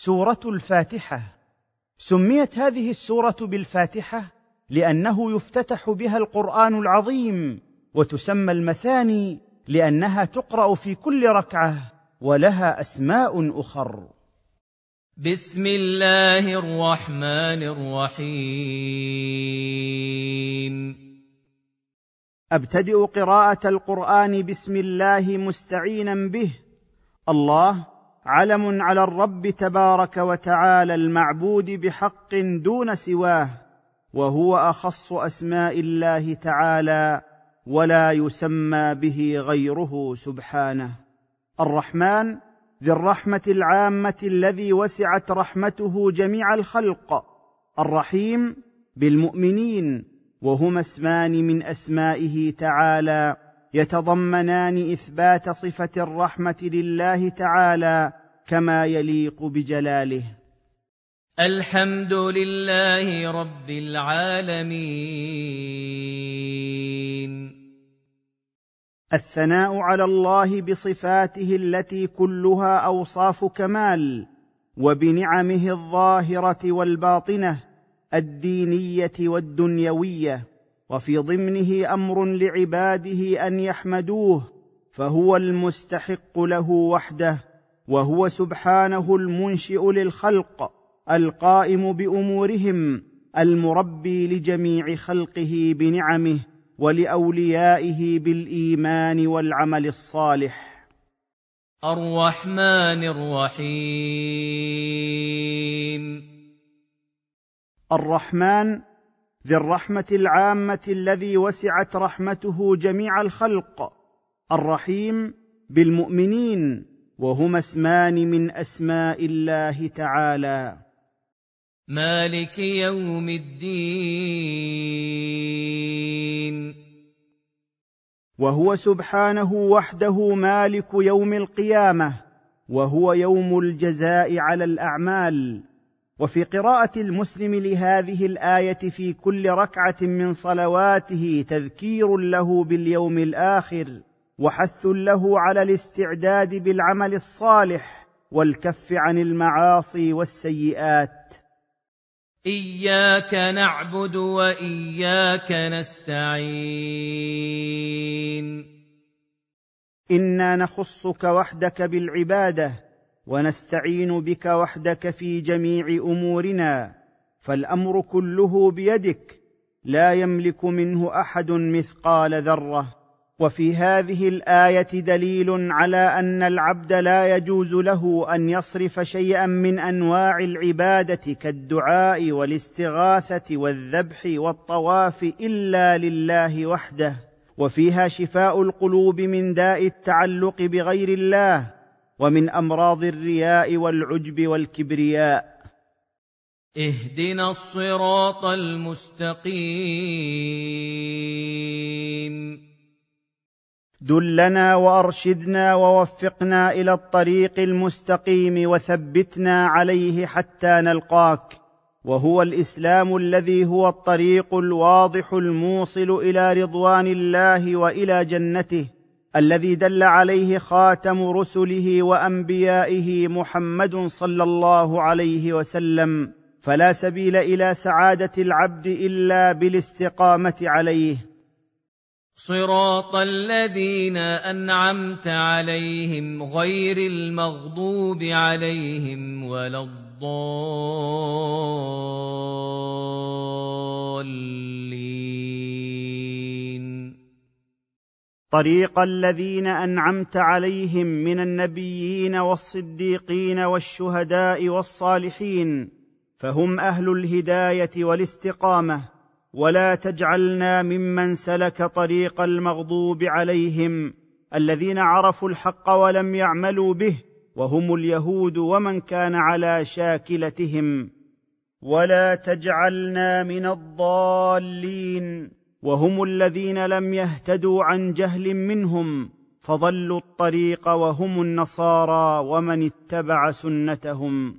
سوره الفاتحه سميت هذه السوره بالفاتحه لانه يفتتح بها القران العظيم وتسمى المثاني لانها تقرا في كل ركعه ولها اسماء اخر بسم الله الرحمن الرحيم ابتدئ قراءه القران بسم الله مستعينا به الله علم على الرب تبارك وتعالى المعبود بحق دون سواه وهو اخص اسماء الله تعالى ولا يسمى به غيره سبحانه الرحمن ذي الرحمه العامه الذي وسعت رحمته جميع الخلق الرحيم بالمؤمنين وهما اسمان من اسمائه تعالى يتضمنان اثبات صفه الرحمه لله تعالى كما يليق بجلاله الحمد لله رب العالمين الثناء على الله بصفاته التي كلها اوصاف كمال وبنعمه الظاهره والباطنه الدينيه والدنيويه وفي ضمنه امر لعباده ان يحمدوه فهو المستحق له وحده وهو سبحانه المنشئ للخلق القائم بامورهم المربي لجميع خلقه بنعمه ولاوليائه بالايمان والعمل الصالح الرحمن الرحيم الرحمن ذي الرحمه العامه الذي وسعت رحمته جميع الخلق الرحيم بالمؤمنين وهما اسمان من اسماء الله تعالى مالك يوم الدين وهو سبحانه وحده مالك يوم القيامه وهو يوم الجزاء على الاعمال وفي قراءه المسلم لهذه الايه في كل ركعه من صلواته تذكير له باليوم الاخر وحث له على الاستعداد بالعمل الصالح والكف عن المعاصي والسيئات اياك نعبد واياك نستعين انا نخصك وحدك بالعباده ونستعين بك وحدك في جميع امورنا فالامر كله بيدك لا يملك منه احد مثقال ذره وفي هذه الايه دليل على ان العبد لا يجوز له ان يصرف شيئا من انواع العباده كالدعاء والاستغاثه والذبح والطواف الا لله وحده وفيها شفاء القلوب من داء التعلق بغير الله ومن امراض الرياء والعجب والكبرياء اهدنا الصراط المستقيم دلنا وارشدنا ووفقنا الى الطريق المستقيم وثبتنا عليه حتى نلقاك وهو الاسلام الذي هو الطريق الواضح الموصل الى رضوان الله والى جنته الذي دل عليه خاتم رسله وانبيائه محمد صلى الله عليه وسلم فلا سبيل الى سعاده العبد الا بالاستقامه عليه صراط الذين أنعمت عليهم غير المغضوب عليهم ولا الضالين طريق الذين أنعمت عليهم من النبيين والصديقين والشهداء والصالحين فهم أهل الهداية والاستقامة ولا تجعلنا ممن سلك طريق المغضوب عليهم الذين عرفوا الحق ولم يعملوا به وهم اليهود ومن كان على شاكلتهم ولا تجعلنا من الضالين وهم الذين لم يهتدوا عن جهل منهم فضلوا الطريق وهم النصارى ومن اتبع سنتهم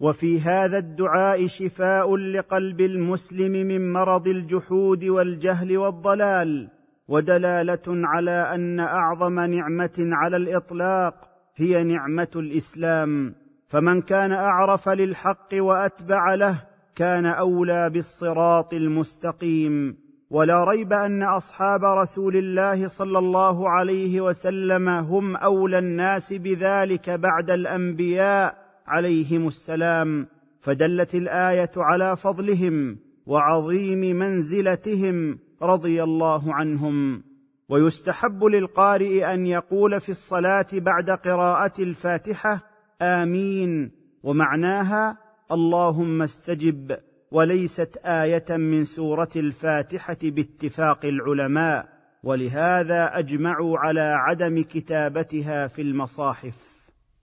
وفي هذا الدعاء شفاء لقلب المسلم من مرض الجحود والجهل والضلال ودلاله على ان اعظم نعمه على الاطلاق هي نعمه الاسلام فمن كان اعرف للحق واتبع له كان اولى بالصراط المستقيم ولا ريب ان اصحاب رسول الله صلى الله عليه وسلم هم اولى الناس بذلك بعد الانبياء عليهم السلام فدلت الايه على فضلهم وعظيم منزلتهم رضي الله عنهم ويستحب للقارئ ان يقول في الصلاه بعد قراءه الفاتحه امين ومعناها اللهم استجب وليست ايه من سوره الفاتحه باتفاق العلماء ولهذا اجمعوا على عدم كتابتها في المصاحف